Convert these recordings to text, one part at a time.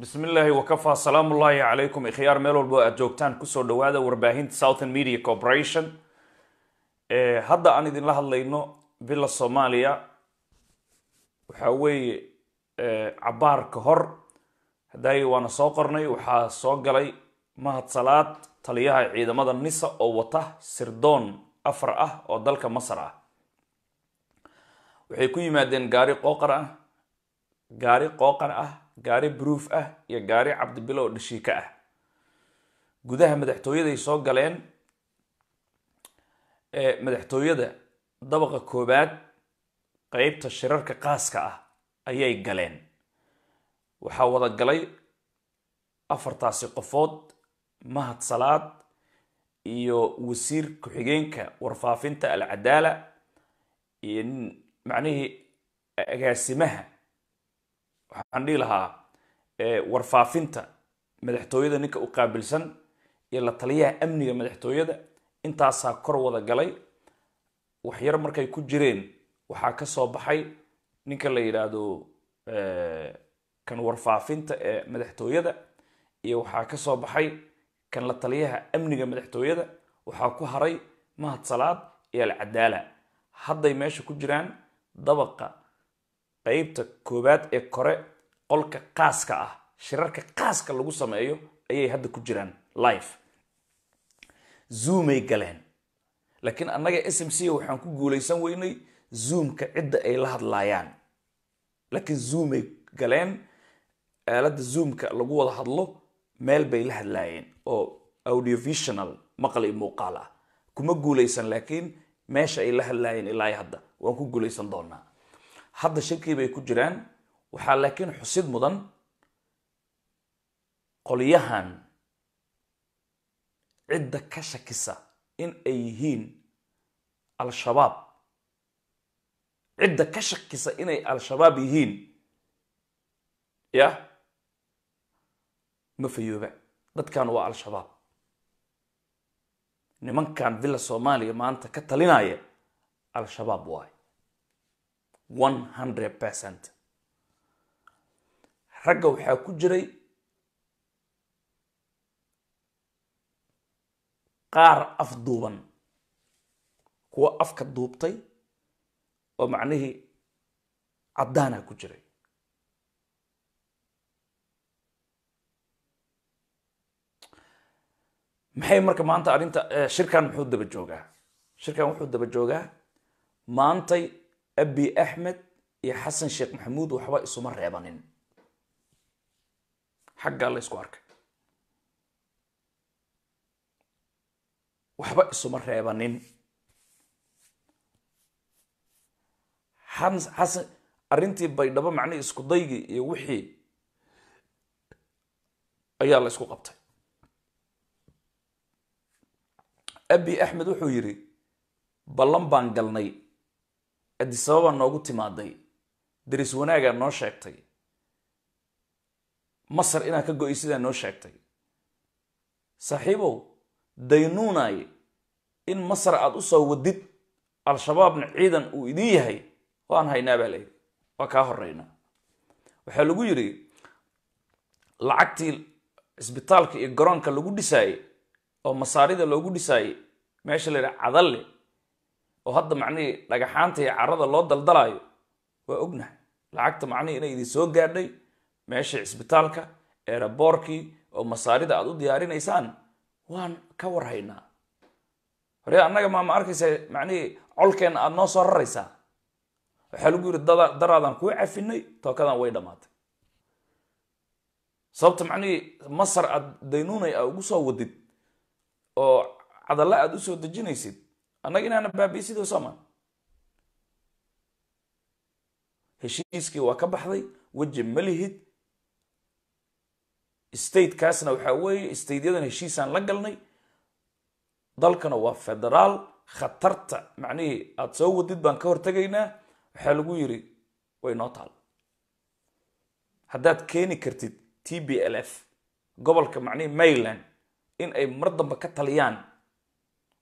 bismi illaahi wakafa salaam ullaahi calaykum ikhyaar meel walbo aada joogtaan kusoo dhawaada warbaahinta southern media corporation eh, hadda aan idinla hadlayno bila soomaaliya waxaa weeye eh, cabaar ka hor hadaaye waana soo qornay waxaa soo galay mahad salaad taliyaha ciidamada nisa oo wata sirdoon afar ah oo dalka masar ah waxay ku yimaadeen gaari qooqan ah gaari qooqan ah gaari bruuf ah iyo gaari cabdibilow dhashiika ah gudaha madaxtooyaday soo galeen madaxtooyada dabaqa koobaad qeybta shirarka qaaska ah ayay galeen waxaa wada galay afartaasi qofood mahad salaad iyo wasiir ku-xigeenka warfaafinta alcadaala iyo macnihii agaasimaha waxaan dhihi lahaa warfaafinta madaxtooyada ninka u qaabilsan iyo la taliyaha amniga madaxtooyada intaasaa kor wada galay waxyar markay ku jireen waxaa ka soo baxay ninka la yidhaahdo kan warfaafinta ee madaxtooyada iyo waxaa ka soo baxay kan la taliyaha amniga madaxtooyada waxaa ku haray mahad salaad iyo alcadaala hadday meesha ku jiraan dabaqa qaybta koowaad ee kore qolka qaaska ah shirarka qaaska lagu sameeyo ayay hadda ku jiraan life zoomay galeen laakiin annaga s m c waxaan ku guulaysan weynay zoomka cidda ay la hadlaayaan laakiin zoomay galeen aaladda zoomka lagu wada hadlo meel bay la hadlaayeen oo audiovisional maqal iyo muuqaal ah kuma guulaysan laakiin meesha ay la hadlaayeen ilaa hadda waan ku guulaysan doonaa hadda shakii bay ku jiraan waxaa laakiin xusid mudan qolyahan cidda ka shakisa in ay yihiin al-shabaab cidda ka shakisa inay al-shabaab yihiin yah ma fayooba dadkan waa al-shabaab nimankan villa soomaaliya maanta ka talinaya al-shabaab waay one hundred percent ragga waxaa ku jiray qaar af duuban kuwa afka duubtay oo macnihii caddaana ah ku jiray maxay marka maanta arrinta eh, shirkan muxuu daba joogaa shirkan wuxuu daba joogaa maantay abi axmed iyo xasan sheekh maxamuud waxba isuma reebanin xaggaa laysku arkay waxba isuma reebanin xasan arrintii baydhabo macnihii daygii iyo wixii ayaa la isku qabtay abi axmed wuxuu yidhi ballan baan galnay cidisababa noogu timaaday daris wanaagaa noo sheegtay masar inaad ka go-ay sidaa noo sheegtay saaxiibow daynuunaay in masar aad u soo wadid al-shabaabna ciidan uu idin yahay waan haynaa baa layidhi waa kaa horeyna waxaa lagu yidhi lacagtii cisbitaalka iyo garoonka lagu dhisaayey oo masaarida loogu dhisaayey meesha la yidhaha cadalle oo hadda macnihii dhagaxaanta iyo carada loo daldalaayo waa ognahay lacagta macnihii inay idin soo gaadhay meesha cisbitaalka eeraboorkii oo masaarida aada u diyaarinaysaan waan ka warhaynaa hore annaga maama arkaysa macnihii colkeenna aada noo soo raraysaa waxaa lagu yidhi daraadan kuu cafinay tookadan way dhammaatay sababta macnihii masar aad daynuunay a ugu soo wadid oo cadalla aada u soo dejinaysid annaga inaana baabi'i sidii heshiiskii waa ka baxday weji malihid lihid statekaasna waxaa weeye statedyadan heshiisaan la galnay dalkana waa federaal khatarta macnihii aada soo wadid baan ka hortagaynaa waxaa lagu yiri way noo taal haddaad keeni kartid t b l f gobolka macnihii maryland in ay mar dambe ka taliyaan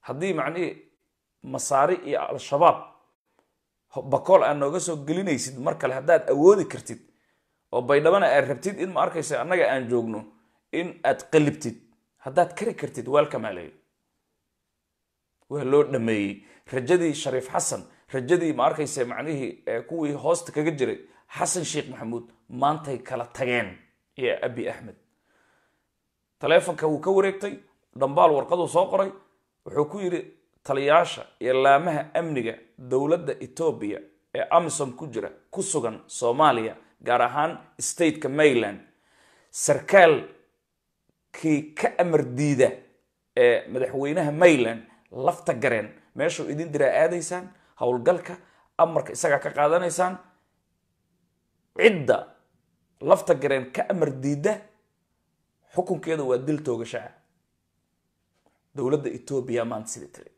haddii macnihii masaari iyo al-shabaab bakool aad nooga soo gelinaysid mar kale haddaad awoodi kartid oo baydhabana aad rabtid in ma arkaysa annaga aan joogno in aad qalibtid haddaad kari kartid waa lkamaaleeyo waa loo dhameeyey rajadii shariif xasan rajadii ma arkaysa macnihii kuwii hoosta kaga jiray xasan sheekh maxamuud maantay kala tageen iyo abi axmed taleefonka wuu ka wareegtay dhambaal warqaduu soo qoray wuxuu ku yidhi taliyaasha iyo laamaha amniga dowladda etoobiya ee amisom ku jira ku sugan soomaaliya gaar ahaan stateka maryland sarkaalkii ka amar diida ee madaxweynaha maryland lafta gareen meeshuu idin diraa aadaysaan howlgalka amarka isagaa ka qaadanaysaan cidda lafta gareen ka amar diida xukunkeeda waa dil toogasha ah dowladda etoobiya maanta sidii tiri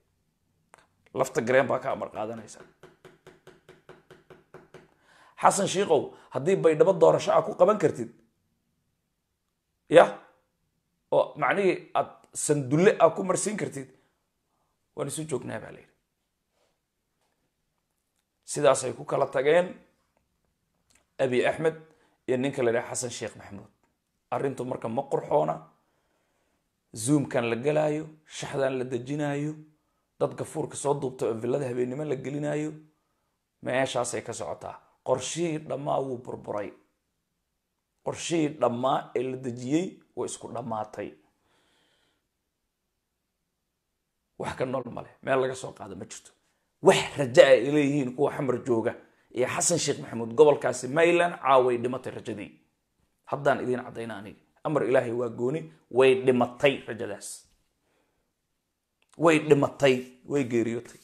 lafta gareen baa ka amar qaadanaysa xasan shiikow haddii baydhabo doorasho a ah ku qaban kartid yah oo macnihii aad sandulle a ah ku marsiin kartid waan isu joognaa baa la yidhi sidaasay ku kala tageen abi axmed iyo ninka la idhaha xasan sheekh maxamuud arrintu marka ma qurxoona zuumkan la galaayo shaxdan la dejinaayo dad gafuurka soo duubta oo villada habeennimo la gelinayo meeshaasay ka socotaa qorshihii dhammaa wuu burburay qorshihii dhammaa ee la dejiyey way isku dhammaatay wax ka nool male meel laga soo qaado ma jirto wax raja ay leeyihiin kuwa xamar jooga iyo xasan sheekh maxamuud gobolkaasi mayland caaway dhimatay rajadii haddaan idiin cadayna aniga amar ilaahay waa gooni way dhimatay rajadaas way dhimatay way geeriyootay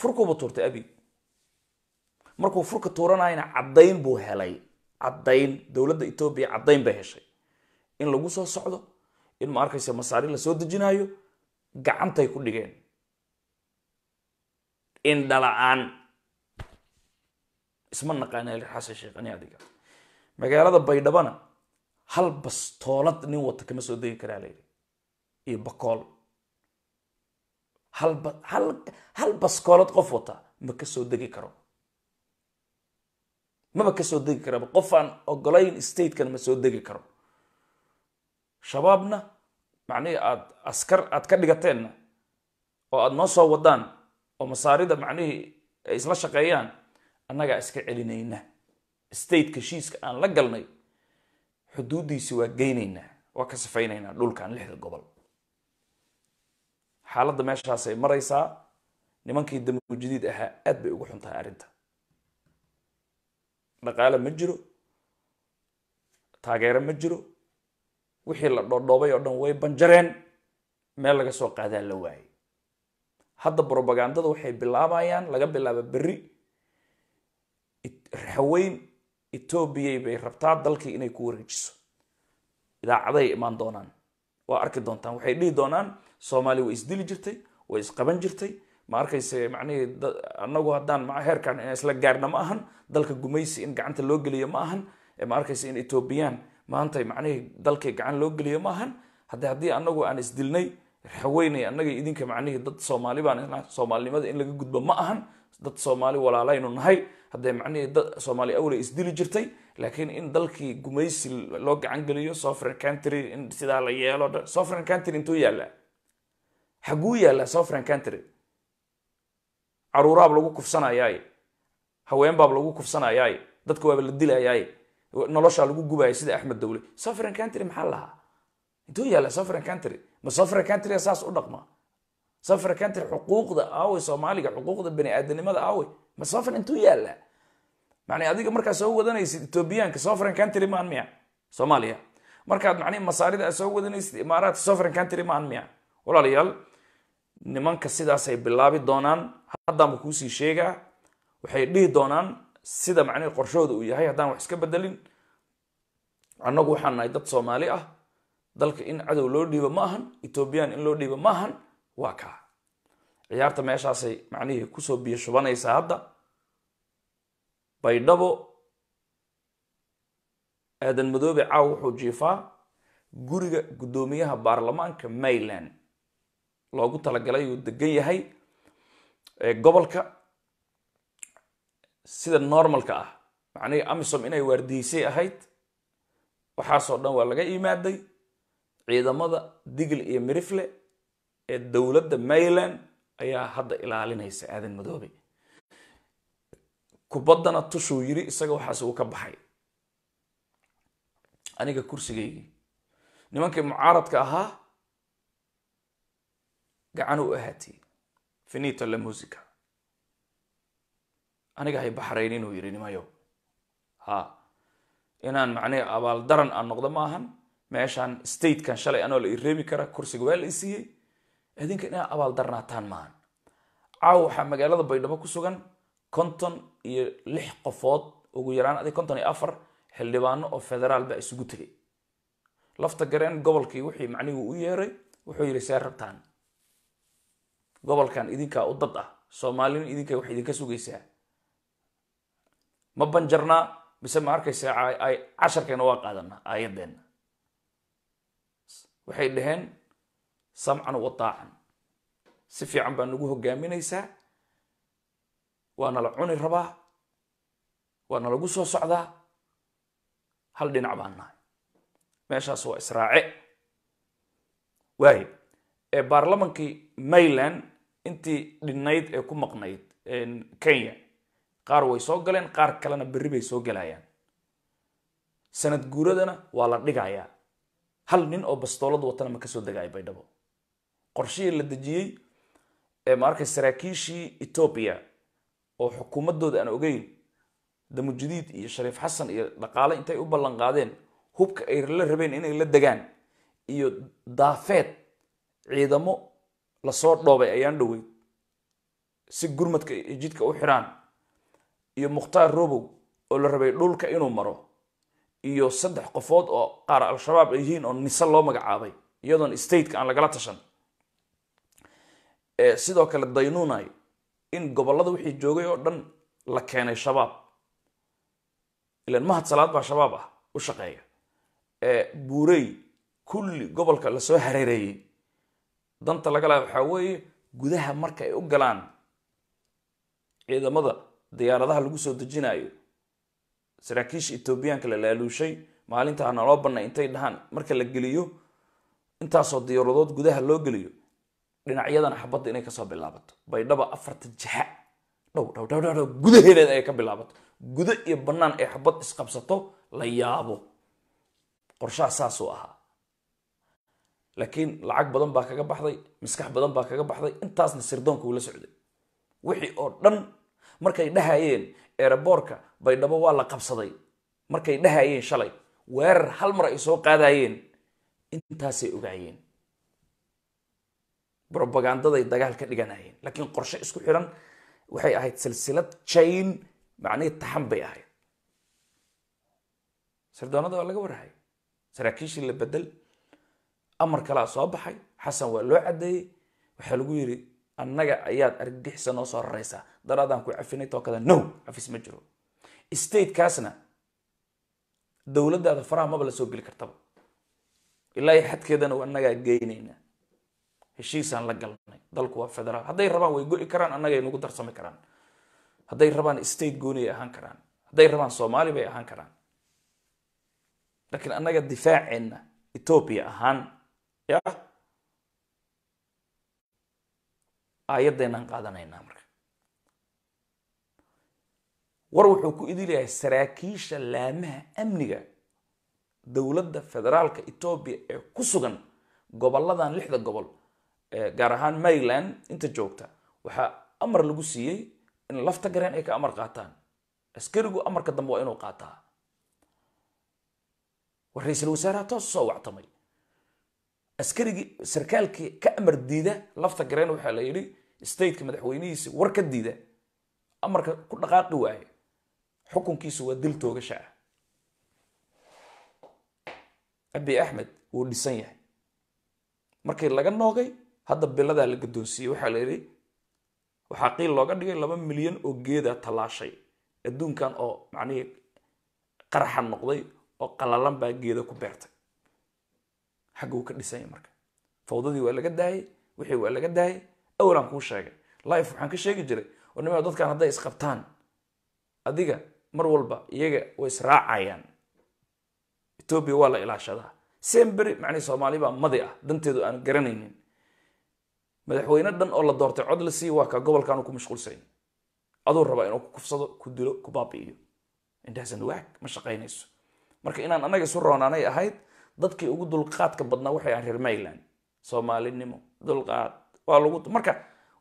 furkuuba tuurtay abi markuu furka tuuranayna caddayn buu helay caddayn dowladda etoobiya caddayn bay heshay in lagu soo socdo in ma arkaysa masaari la soo dejinaayo gacantay ku dhigeen in dhala aan isma naqaana xasan sheekhani adiga magaalada baydhabana hal bastoolad nin wata kama soo degi karaa layidhi iyo bakool hal baskoolad qof wata ma kasoo degi karo maba kasoo degi karaba qofaan ogolayn statekan ma soo degi karo shabaabna macnihii aad askar aad ka dhigateenna oo aada noo soo wadaan oo masaarida macnihii ay isla shaqeeyaan annagaa iska celinayna stateka heshiiska aan la galnay xuduuddiisi waa geynaynaa waa ka sifaynaynaa dhulkan lixda gobol xaaladda meeshaasay maraysaa nimankii damu ahaa aad bay ugu xuntahay arinta arrinta dhaqaale ma jiro taageero ma jiro wixii la dhoodhoobay oo dhan way banjareen meel laga soo qaadaa la waayey hadda brobagandada waxay bilaabayaan laga bilaaba berri haweyn etoobiyay bay rabtaa dalkii inay ku wareejiso idaacaday imaan doonaan waa arki doontaan waxay dhihi doonaan soomaaliya way isdili jirtay way isqaban jirtay ma arkayse anagu haddaan heerkan isla gaarna ma ahan dalka gumaysi in gacanta loo geliyo ma ahan e ma in etoobiyaan maanta macnihii dalkay gacan loo geliyo ma ahan hadde haddii anagu aan isdilnay haweynay anaga idinka macnihii dad soomaali baan soomaalinimada in laga gudbo ma ahan dad soomaali walaalaynu nahay haddee macnihii dad soomaali awla isdili jirtay laakiin in dalkii gumaysi loo gacan geliyo sovereign country in sidaa la yeelo sovereign country intuu yaallaa xagguu yaallaa southran country caruuraab lagu kufsanayaaye haweenbaab lagu kufsanayaaye dadka waaba la dilayaaye noloshaa lagu gubaaya sida axmed dowle southran country maxaa lahaa intuu yaallaa southran country ma southran countryga saas u dhaqma southran country xuquuqda aawey soomaaliga xuquuqda bani aadanimada aawey ma southran intuu yaallaa macnii adiga markaad soo wadanaysid ethoobiyaanka southran country maan miya soomaaliya markaad macnii masaarida aad soo wadanaysid imaaraadka southran country maan miya walaalayaal nimanka sidaasay bilaabi doonaan haddaanba kuusii sheegaa waxay dhihi doonaan sida macnihi qorshahooda uu yahay haddaan wax iska bedelin annagu waxaan nahay dad soomaali ah dalka in cadow loo dhiibo ma ahan etoobiyaan in loo dhiibo ma ahan waa kaa ciyaarta meeshaasay macnihii kusoo biyo shubanaysaa hadda baydhabo aadan madoobe caaw wuxuu jiifaa guriga guddoomiyaha baarlamaanka mayland loogu talagalay uu degan yahay gobolka sida normalka ah macnihii amisom inay waardiisay ahayd waxaasoo dhan waa laga imaaday ciidamada digl iyo mirifle ee dowladda maryland ayaa hadda ilaalinaysa aadan madoobe kubaddana tushuu yiri isaga waxaas uu ka baxay aniga kursigaygii nimankii mucaaradka ahaa gacan u ahatiin finita la musica aniga hay baxrayn inuu yiri nimayo ha inaan macnee abaal daran aan noqdo maahan meeshaan statekan shalay anoo la ireebi kara kursiga waa la isiiyey idinka inaa abaaldarnaataan maahan caaw waxaa magaalada baydhabo ku sugan konton iyo lix qofood ugu yaraan adig konton iyo afar xildhibaano oo federaal baa isugu tegay lafta gareen gobolkii wixii macnihii u yeeray wuxuu yidhi see rabtaan gobolkan idinkaa u dad ah soomaalina idinka wax idinka sugaysaa ma banjarnaa mise ma arkaysaa casharkeena waa qaadanaa aayadeenna waxay dhaheen samcan wataacan si fiican baa nagu hogaaminaysaa waana la cuni rabaa waana lagu soo socdaa hal dhinac baan nahay meeshaas waa israace waayo baarlamankii mayland intii dhinayd ee ku maqnayd kenya qaar way soo galeen qaar kalena berri bay soo galayaan sanad guuradana waa la dhigayaa hal nin oo bastoolad watana ma kasoo degaayo baydhabo qorshihii la dejiyey ee maarkay saraakiishii etoobiya oo xukuumaddooda aan ogeyn damujadiid iyo shariif xasan iyo dhaqaale intay u ballanqaadeen hubka ay la rabeen inay la degaan iyo daafeed ciidamo lasoo dhoobay ayaan dhowey si gurmadka jidka u xidhaan iyo mukhtaar robow oo la rabay dhulka inuu maro iyo saddex qofood oo qaar al-shabaab ay yihiin oo nisa loo magacaabay iyadoon stateka aan lagala tashan sidoo kale daynuunay in gobolada wixii joogay oo dhan la keenay shabaab ilan mahad salaad baa shabaab ah u shaqeeya buurey kulli gobolka lasoo hareereeyey danta lagalaa waxaa weeye gudaha marka ay u galaan ciidamada diyaaradaha lagu soo dejinayo saraakiisha etoobiyaanka la laaluushay maalinta hana loo bannay intay dhahaan marka la geliyo intaasoo diyaaradood gudaha loo geliyo dhinacyadana xabadda inay kasoo bilaabato baydhaba afarta jixa dhow dhow dhow dhow dhow ay ka bilaabato guda iyo bannaan ay xabad isqabsato la yaabo qorshaha saasuu ahaa laakiin lacag badan baa kaga baxday maskax badan baa kaga baxday intaasna sirdoonka uu la socday wixii oo dhan markay dhahayeen eeraboorka baydhabo waa la qabsaday markay dhahayeen shalay weerar hal mar ay soo qaadayeen intaasay ogaayeen robagandaday dagaal ka dhiganayeen laakiin qorshe isku xiran waxay ahayd silsilad jain macnii taxan bay ahayd sirdoonada waa laga warahay saraakiishii la bedel amar kalaa soo baxay xasan waa loo cadeeyey waxaa lagu yiri annaga ayaad argagixisa noo soo raraysaa daraadaan ku cafinay too kada cafis ma jiro statekaasna dowladdaada faraha maba lasoo geli kartaba ilaahay xadkeedana annagaa geynaynaa heshiisaan la galnay dalku waa federaal hadday rabaan way go'i karaan annaga nagu darsami karaan hadday rabaan state gooniay ahaan karaan hadday rabaan soomaali bay ahaan karaan laakiin annaga difaaceenna ethoobiya ahaan ya aayaddeenaan qaadanaynaa marka war wuxuu ku idinlayahay saraakiisha laamaha amniga dowladda federaalka etoobiya ee ku sugan gobolladan lixda gobol gaar ahaan maryland inta joogta waxaa amar lagu siiyey in lafta gareen ay ka amar qaataan askarigu amarka dambe waa inuu qaataa war ra-iisul wasaaraha toos soo wactamay askarigii sarkaalkii ka amar diida lafta gareen waxaa la yidhi stateka madaxweynihiisi war ka diida amarka ku dhaqaaqi waaye xukunkiisu waa dil toogasha ah abi axmed wuu dhisan yahay markii laga noogay hadda biladaa la gadoonsiiyey waxaa la yidhi waxaa qiil looga dhigay laba milyan oo geeda tallaashay adduunkan oo macnihii qaraxa noqday oo qalalan baa geeda ku beertay xaggu ka dhisanya marka fawdadii waa laga daayay wixii waa laga daayay awalan kuu sheegay life waxaan ka sheegi jiray oo nima dadkan hadday isqabtaan adiga mar walba iyaga way israacayaan etoobiya waa la ilaashadaa seen beri soomaali baa madi ah danteedu aan garanaynin madaxweyne dhan oo la doortay cod la waa kaa gobolkaanu ku mashquulsayn aduu rabaa inuu ku kufsado ku dilo ku baabi'iyo intaasan waag ma shaqaynayso marka inaan annaga isu roonaanay ahayd dadkii ugu dulqaadka badnaa waxay ahaan reer maryland soomaalinimo dulqaad waa lagu marka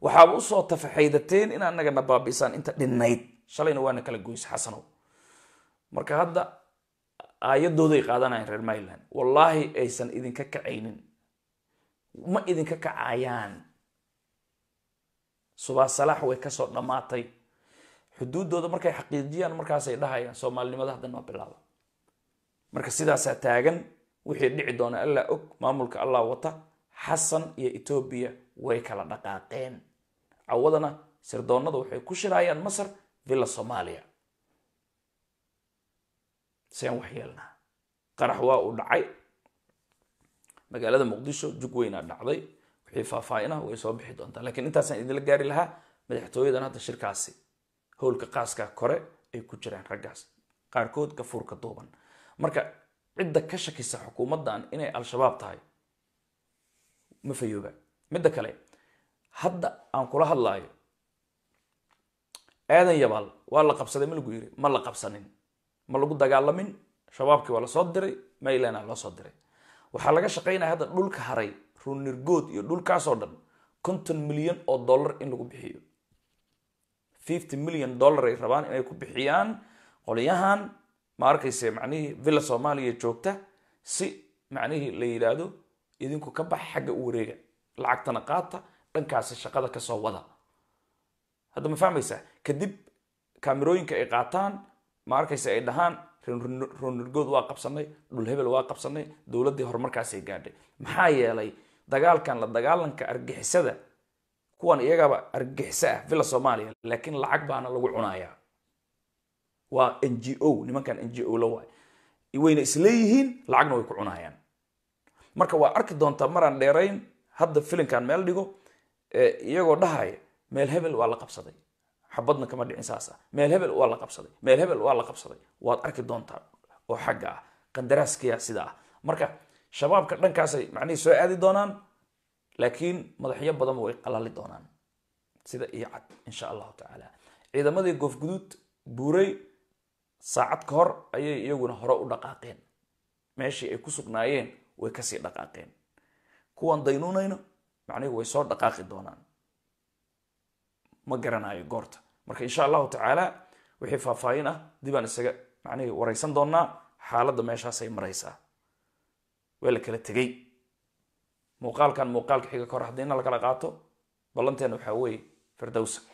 waxaaba usoo tafaxaydateen in anagana baabisaan inta dhinnayd shalayna waana kala goys xasanow marka hadda aayadooday qaadanayan reer maryland wallaahi aysan idinka kacaynin ma idinka kacayaan subaa salaax way kasoo dhammaatay xuduuddooda markay xaqiijiyaan markaasay dhahayaan soomaalinimada haddana waa bilaaba marka sidaasaa taagan wixii dhici doona allaa og maamulka allah wata xasan iyo etoobiya way kala dhaqaaqeen cawadana sirdoonada waxay ku shiraayaan masar villa soomaaliya seen wax yeelnaa qarax waa uu dhacay magaalada muqdisho jug weynaa dhacday wixii faahfaahinah way soo bixi doontaa laakiin intaasaan idinla gaari lahaa madaxtooyadan hadda shirkaasi howlka qaaskaa kore ay ku jiraan raggaas qaarkood gafuurka duuban marka cidda ka shakisa xukuumaddan inay al-shabaab tahay ma fayooba midda kale hadda aan kula hadlaayo aadan yabaal waa la qabsaday ma lagu yiri ma la qabsanin ma lagu dagaalamin shabaabkii waa lasoo diray marylandna loosoo diray waxaa laga shaqaynaya hadda dhulka haray runirgood iyo dhulkaasoo dhan konton milyan oo dollar in lagu bixiyo fifty million dollar rabaan inay ku bixiyaan qolyahan ma arkayse macnihii villa soomaaliya joogta si macnihii la yidhaahdo idinku ka bax xagga u wareega lacagtana qaata dhankaasi shaqada kasoo wada hadda ma fahmaysaa kadib kaamirooyinka ay qaataan ma arkayse ay dhahaan roonirgood waa qabsanay dhul hebel waa qabsanay dowladdii horumarkaasay gaadhay maxaa yeelay dagaalkan la dagaalanka argixisada kuwan iyagaba argixisa ah villa soomaaliya laakiin lacag baana lagu cunayaa waa n g o nimankan n g o la waay wayna isleeyihiin lacagna way ku cunayaan marka waa arki doontaa maraan dheerayn hadda filinkan meel dhigo iyagoo dhahaya meel hebel waa la qabsaday xabadna kama dhicin saasa ah. meel hebel waa la qabsaday meel hebel waa la qabsaday waad arki doontaa oo xagga ah qandaraaskaya sida marka shabaabka dhankaasay macnihii soo aadi doonaan laakiin madaxyo badanba way qalali doonaan sida iyo cad insha allahu tacaala ciidamadii goofguduud buurey saacad ka hor ayay iyaguna hore u dhaqaaqeen meeshii ay ku sugnaayeen way kasii dhaqaaqeen kuwaan daynuunayna macnihi way soo dhaqaaqi doonaan ma garanayo goorta marka insha allahu tacaala wixii faahfaahin ah dibaan isaga macnihii waraysan doonnaa xaaladda meeshaasay maraysaa waa la kala tegey muuqaalkan muuqaalka xiga ka hor haddiina lakala qaato ballanteenna waxaa weeye firdowsa